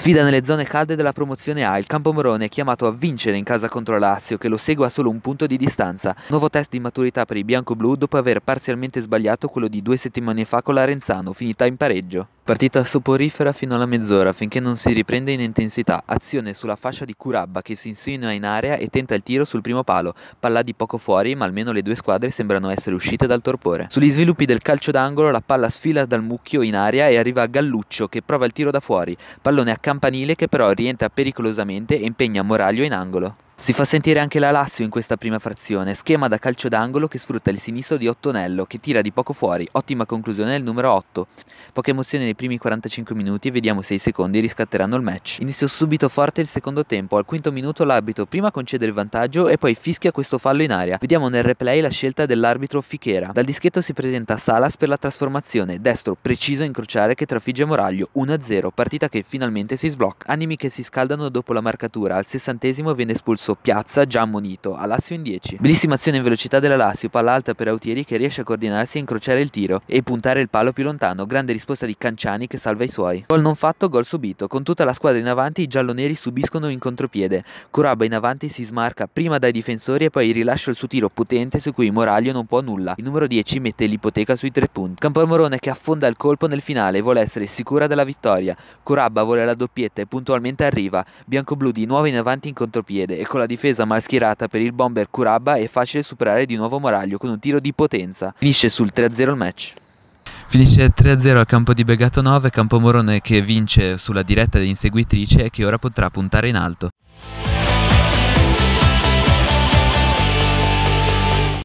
Sfida nelle zone calde della promozione A, il Campo Morone è chiamato a vincere in casa contro Lazio che lo segue a solo un punto di distanza. Nuovo test di maturità per i bianco-blu dopo aver parzialmente sbagliato quello di due settimane fa con l'Arenzano, finita in pareggio. Partita soporifera fino alla mezz'ora finché non si riprende in intensità. Azione sulla fascia di Curabba che si insinua in area e tenta il tiro sul primo palo. Palla di poco fuori, ma almeno le due squadre sembrano essere uscite dal torpore. Sugli sviluppi del calcio d'angolo la palla sfila dal mucchio in area e arriva a Galluccio che prova il tiro da fuori. Pallone a campanile che però rientra pericolosamente e impegna Moraglio in angolo. Si fa sentire anche la Lazio in questa prima frazione, schema da calcio d'angolo che sfrutta il sinistro di Ottonello, che tira di poco fuori, ottima conclusione del numero 8. Poche emozioni nei primi 45 minuti e vediamo se i secondi riscatteranno il match. Inizio subito forte il secondo tempo, al quinto minuto l'arbitro prima concede il vantaggio e poi fischia questo fallo in aria. Vediamo nel replay la scelta dell'arbitro Fichera. Dal dischetto si presenta Salas per la trasformazione, destro preciso in crociare che trafigge Moraglio, 1-0, partita che finalmente si sblocca. Animi che si scaldano dopo la marcatura, al sessantesimo viene espulso Rosso, Piazza, già ammonito, Alassio in 10. Bellissima azione in velocità della Lazio, palla alta per Autieri che riesce a coordinarsi e incrociare il tiro e puntare il palo più lontano, grande risposta di Canciani che salva i suoi. Gol non fatto, gol subito, con tutta la squadra in avanti i gialloneri subiscono in contropiede, Curaba in avanti si smarca prima dai difensori e poi rilascia il suo tiro potente su cui Moraglio non può nulla, il numero 10 mette l'ipoteca sui tre punti. Campomorone che affonda il colpo nel finale vuole essere sicura della vittoria, Curaba vuole la doppietta e puntualmente arriva, bianco-blu di nuovo in avanti in contropiede e con la difesa malschierata per il bomber Curaba è facile superare di nuovo Moraglio con un tiro di potenza. Finisce sul 3-0 il match. Finisce 3-0 al campo di Begato 9, Campomorone che vince sulla diretta di inseguitrice e che ora potrà puntare in alto.